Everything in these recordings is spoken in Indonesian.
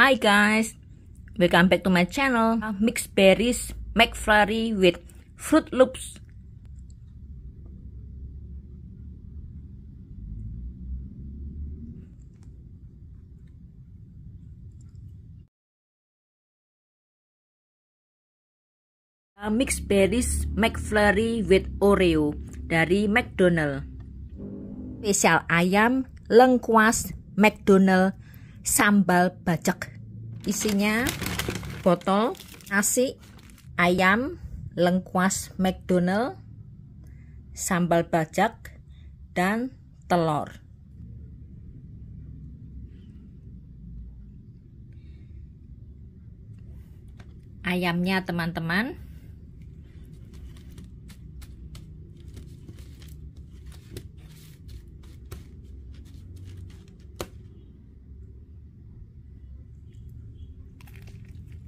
Hi guys, welcome back to my channel uh, Mix Berries McFlurry with Fruit Loops uh, Mix Berries McFlurry with Oreo dari McDonald Spesial ayam, lengkuas, McDonald sambal bacek isinya botol nasi ayam lengkuas McDonald sambal bacek dan telur ayamnya teman-teman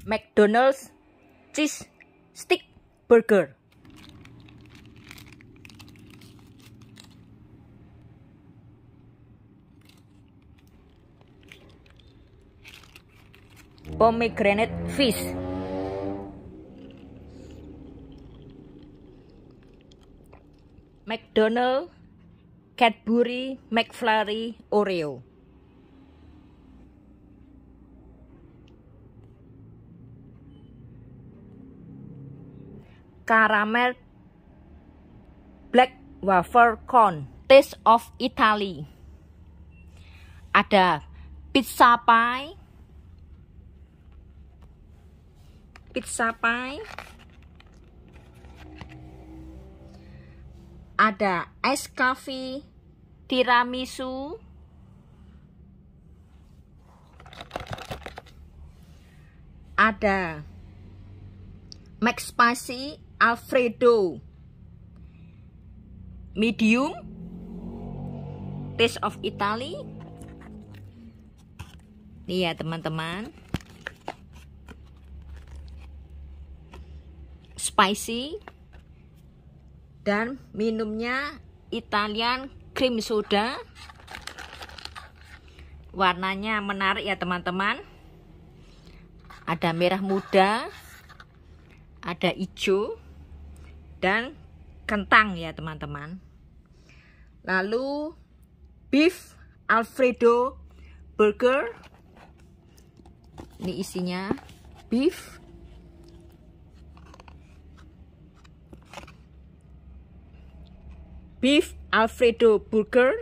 McDonald's cheese stick burger. Pomegranate fish. McDonald's Cadbury McFlurry Oreo. caramel black wafer cone taste of Italy ada pizza pie pizza pie ada ice coffee tiramisu ada Spicy. Alfredo medium taste of Italy ini ya teman-teman spicy dan minumnya Italian cream soda warnanya menarik ya teman-teman ada merah muda ada hijau dan kentang ya teman-teman lalu beef alfredo burger ini isinya beef beef alfredo burger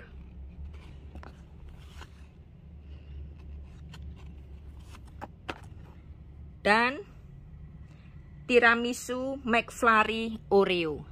dan tiramisu McFlurry Oreo